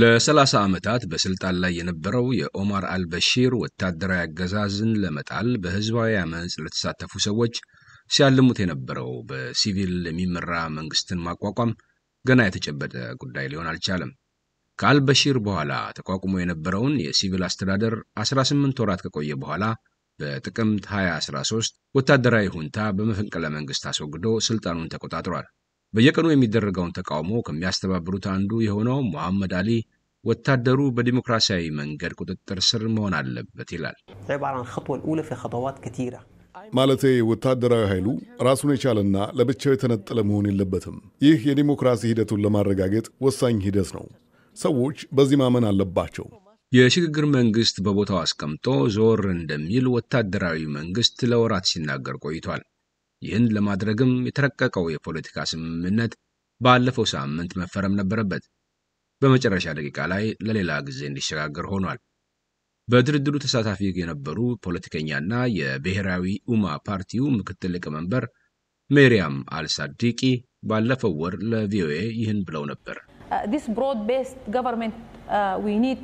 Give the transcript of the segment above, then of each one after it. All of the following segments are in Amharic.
ለ30 ዓመታት በስልጣን ላይ የነበረው የኦማር አልበሺር ወታደራዊ አገዛዝን ለመጣል በህዝባዊ አመፅ ለተሳተፉ ሰዎች ሲያልሙት የነበረው በሲቪል የሚመራ መንግስትን ማቋቋም ገና የተጨበጠ ጉዳይ ሊሆን አልቻለም። ከአልበሺር በኋላ ተቋቁሞ የነበረውን የሲቪል አስተዳደር 18 ወራት ከቆየ በኋላ በጥቅምት 2013 ወታደራዊ ሁንታ በመፈንቅለ መንግስት አስወግዶ ስልጣኑን ተቆጣጥሯል። በየቀኑ የሚደረገውን ተቃውሞ ከሚያስተባብሩት አንዱ የሆነው መሐመድ አሊ ወታደሩ በዲሞክራሲያዊ መንገድ ቁጥጥር ስር መሆን አለበት ይላል። ማለቴ ወታደራዊ ኃይሉ ራሱን የቻለና ለብቻው የተነጠለ መሆን የለበትም። ይህ የዲሞክራሲ ሂደቱን ለማረጋገጥ ወሳኝ ሂደት ነው። ሰዎች በዚህ ማመን አለባቸው። የሽግግር መንግስት በቦታው አስቀምጦ ዞር እንደሚል ወታደራዊ መንግስት ለወራት ሲናገር ቆይቷል። ይህን ለማድረግም የተረቀቀው የፖለቲካ ስምምነት ባለፈው ሳምንት መፈረም ነበረበት። በመጨረሻ ደቂቃ ላይ ለሌላ ጊዜ እንዲሸጋገር ሆኗል። በድርድሩ ተሳታፊ የነበሩ ፖለቲከኛና የብሔራዊ ኡማ ፓርቲው ምክትል ሊቀመንበር ሜርያም አልሳዲቂ ባለፈው ወር ለቪኦኤ ይህን ብለው ነበር። uh, Uh,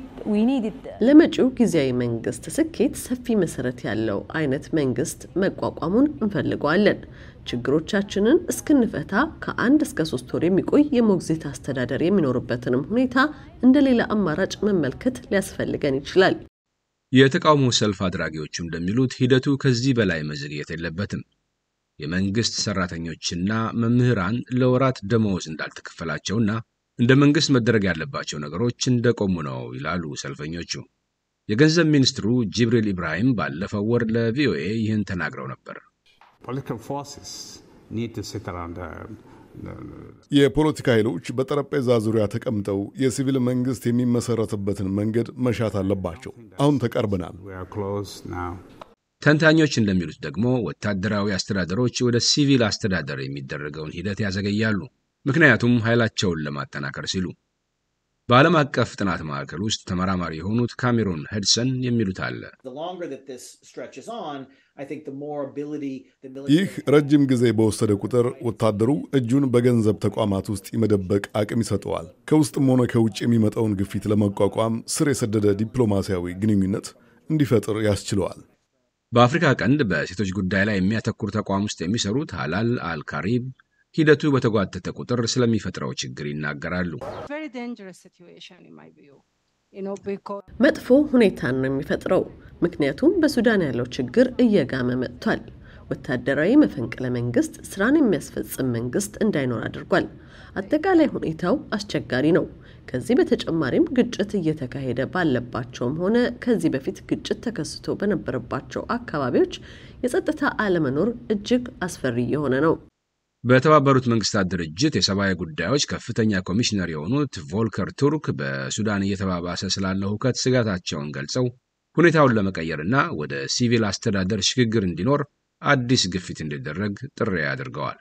ለመጪው ጊዜያዊ መንግስት ስኬት ሰፊ መሰረት ያለው አይነት መንግስት መቋቋሙን እንፈልገዋለን። ችግሮቻችንን እስክንፈታ ከአንድ እስከ ሶስት ወር የሚቆይ የሞግዚት አስተዳደር የሚኖርበትንም ሁኔታ እንደሌላ አማራጭ መመልከት ሊያስፈልገን ይችላል። የተቃውሞ ሰልፍ አድራጊዎቹ እንደሚሉት ሂደቱ ከዚህ በላይ መዘግየት የለበትም። የመንግስት ሰራተኞችና መምህራን ለወራት ደመወዝ እንዳልተከፈላቸውና እንደ መንግስት መደረግ ያለባቸው ነገሮች እንደቆሙ ነው ይላሉ ሰልፈኞቹ። የገንዘብ ሚኒስትሩ ጅብሪል ኢብራሂም ባለፈው ወር ለቪኦኤ ይህን ተናግረው ነበር። የፖለቲካ ኃይሎች በጠረጴዛ ዙሪያ ተቀምጠው የሲቪል መንግስት የሚመሰረትበትን መንገድ መሻት አለባቸው። አሁን ተቀርበናል። ተንታኞች እንደሚሉት ደግሞ ወታደራዊ አስተዳደሮች ወደ ሲቪል አስተዳደር የሚደረገውን ሂደት ያዘገያሉ። ምክንያቱም ኃይላቸውን ለማጠናከር ሲሉ በዓለም አቀፍ ጥናት ማዕከል ውስጥ ተመራማሪ የሆኑት ካሜሮን ሄድሰን የሚሉት አለ። ይህ ረጅም ጊዜ በወሰደ ቁጥር ወታደሩ እጁን በገንዘብ ተቋማት ውስጥ የመደበቅ አቅም ይሰጠዋል። ከውስጥም ሆነ ከውጭ የሚመጣውን ግፊት ለመቋቋም ስር የሰደደ ዲፕሎማሲያዊ ግንኙነት እንዲፈጥር ያስችለዋል። በአፍሪካ ቀንድ በሴቶች ጉዳይ ላይ የሚያተኩር ተቋም ውስጥ የሚሰሩት ሀላል አልካሪብ ሂደቱ በተጓተተ ቁጥር ስለሚፈጥረው ችግር ይናገራሉ። መጥፎ ሁኔታን ነው የሚፈጥረው። ምክንያቱም በሱዳን ያለው ችግር እየጋመ መጥቷል። ወታደራዊ መፈንቅለ መንግስት ስራን የሚያስፈጽም መንግስት እንዳይኖር አድርጓል። አጠቃላይ ሁኔታው አስቸጋሪ ነው። ከዚህ በተጨማሪም ግጭት እየተካሄደ ባለባቸውም ሆነ ከዚህ በፊት ግጭት ተከስቶ በነበረባቸው አካባቢዎች የጸጥታ አለመኖር እጅግ አስፈሪ የሆነ ነው። በተባበሩት መንግስታት ድርጅት የሰብአዊ ጉዳዮች ከፍተኛ ኮሚሽነር የሆኑት ቮልከር ቱርክ በሱዳን እየተባባሰ ስላለው ሁከት ስጋታቸውን ገልጸው ሁኔታውን ለመቀየርና ወደ ሲቪል አስተዳደር ሽግግር እንዲኖር አዲስ ግፊት እንዲደረግ ጥሪ አድርገዋል።